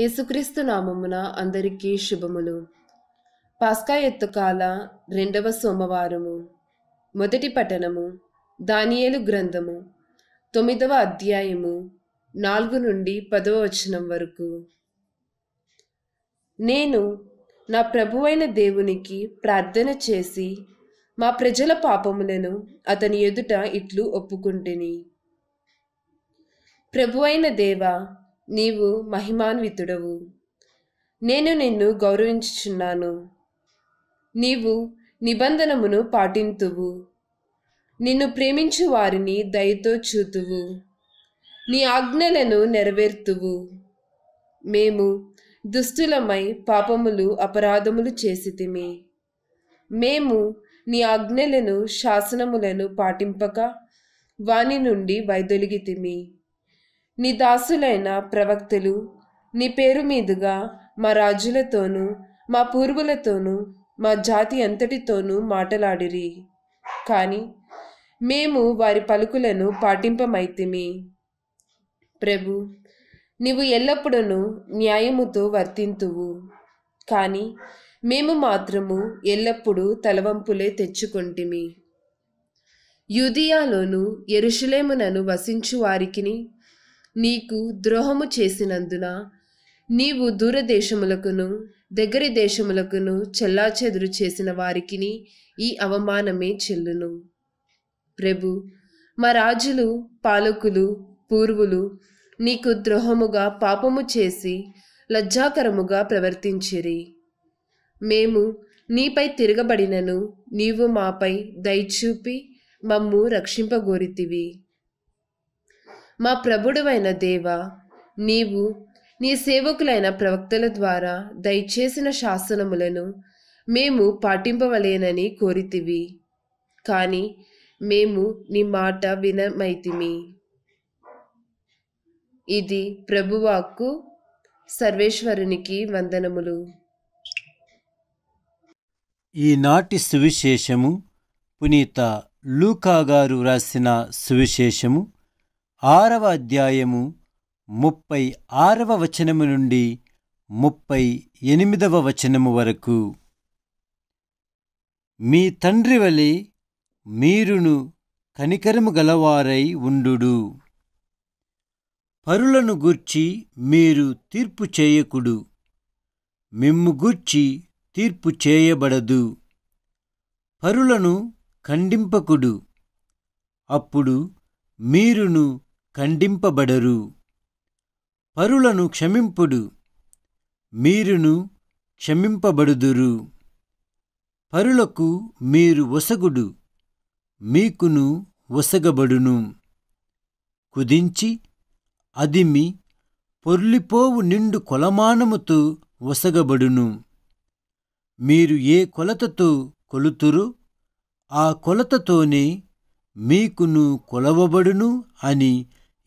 యేసుక్రీస్తు నామమున అందరికీ శుభములు పాస్కా ఎత్తుకాల రెండవ సోమవారము మొదటి పఠనము దానియేలు గ్రంథము తొమ్మిదవ అధ్యాయము నాలుగు నుండి పదవ వచనం వరకు నేను నా ప్రభువైన దేవునికి ప్రార్థన చేసి మా ప్రజల పాపములను అతని ఎదుట ఇట్లు ఒప్పుకుంటుని ప్రభువైన దేవ నీవు మహిమాన్వితుడవు నేను నిన్ను గౌరవించుచున్నాను నీవు నిబంధనమును పాటింతువు నిన్ను ప్రేమించు వారిని దయతో చూతువు నీ ఆజ్ఞలను నెరవేర్తువు మేము దుస్తులమై పాపములు అపరాధములు చేసితిమి మేము నీ ఆజ్ఞలను శాసనములను పాటింపక వాని నుండి వైదొలిగితిమి నీ దాసులైన ప్రవక్తలు నీ పేరు మీదుగా మా రాజులతోనూ మా పూర్వులతోనూ మా జాతి అంతటితోనూ మాటలాడిరి కానీ మేము వారి పలుకులను పాటింపమైతిమి ప్రభు నీవు ఎల్లప్పుడూ న్యాయముతో వర్తింతువు కానీ మేము మాత్రము ఎల్లప్పుడూ తలవంపులే తెచ్చుకొంటిమి యుదియాలోను ఎరుషులేమునను వసించు వారికిని నీకు ద్రోహము చేసినందున నీవు దూరదేశములకును దగ్గరి దేశములకును చెల్లాచెదురు చేసిన వారికిని ఈ అవమానమే చెల్లును ప్రభు మా రాజులు పాలకులు పూర్వులు నీకు ద్రోహముగా పాపము చేసి లజ్జాకరముగా ప్రవర్తించిరి మేము నీపై తిరగబడినను నీవు మాపై దయచూపి మమ్ము రక్షింపగోరితివి మా ప్రభుడువైన దేవా నీవు నీ సేవకులైన ప్రవక్తల ద్వారా దయచేసిన శాసనములను మేము పాటింపవలేనని కోరితివి కానీ మేము నీ మాట వినమైతిమి ఇది ప్రభువాకు సర్వేశ్వరునికి వందనములు ఈనాటి సువిశేషము పునీత లూకా గారు వ్రాసిన సువిశేషము ఆరవ అధ్యాయము ముప్పై ఆరవ వచనము నుండి ముప్పై ఎనిమిదవ వచనము వరకు మీ తండ్రి వలె మీరును కనికరము గలవారై ఉండు పరులను గూర్చి మీరు తీర్పు చేయకుడు మిమ్ము గూర్చి తీర్పు చేయబడదు పరులను ఖండింపకుడు అప్పుడు మీరును ఖండింపబడరు పరులను క్షమింపుడు మీరును క్షమింపబడుదురు పరులకు మీరు వసగుడు మీకును వసగబడును కుదించి అదిమి పొర్లిపోవు నిండు కొలమానముతో వసగబడును మీరు ఏ కొలతతో కొలుతురు ఆ కొలతతోనే మీకును కొలవబడును అని